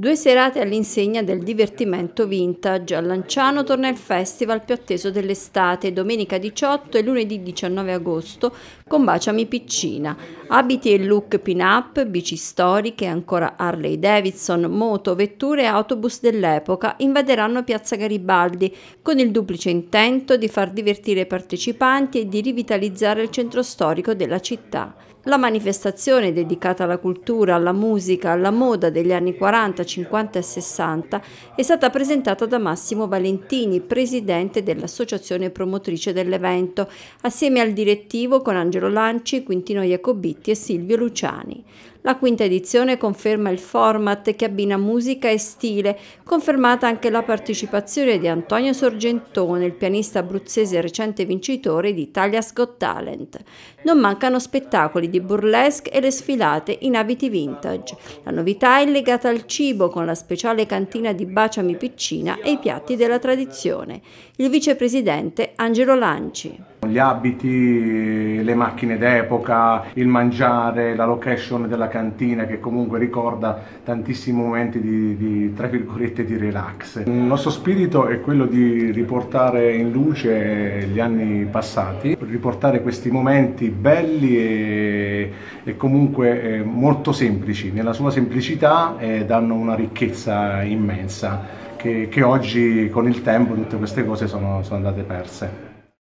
Due serate all'insegna del divertimento vintage. A Lanciano torna il festival più atteso dell'estate, domenica 18 e lunedì 19 agosto, con Baciami Piccina. Abiti e look pin-up, bici storiche, ancora Harley Davidson, moto, vetture e autobus dell'epoca invaderanno Piazza Garibaldi, con il duplice intento di far divertire i partecipanti e di rivitalizzare il centro storico della città. La manifestazione dedicata alla cultura, alla musica, alla moda degli anni 40, 50 e 60 è stata presentata da Massimo Valentini, presidente dell'associazione promotrice dell'evento, assieme al direttivo con Angelo Lanci, Quintino Jacobitti e Silvio Luciani. La quinta edizione conferma il format che abbina musica e stile, confermata anche la partecipazione di Antonio Sorgentone, il pianista abruzzese recente vincitore di Italia's Got Talent. Non mancano spettacoli di burlesque e le sfilate in abiti vintage. La novità è legata al cibo con la speciale cantina di Baciami Piccina e i piatti della tradizione. Il vicepresidente Angelo Lanci. Gli abiti, le macchine d'epoca, il mangiare, la location della cantina che comunque ricorda tantissimi momenti di, di, tra virgolette, di relax. Il nostro spirito è quello di riportare in luce gli anni passati, riportare questi momenti belli e, e comunque eh, molto semplici. Nella sua semplicità eh, danno una ricchezza immensa. Che, che, oggi con il tempo tutte queste cose sono, sono andate perse.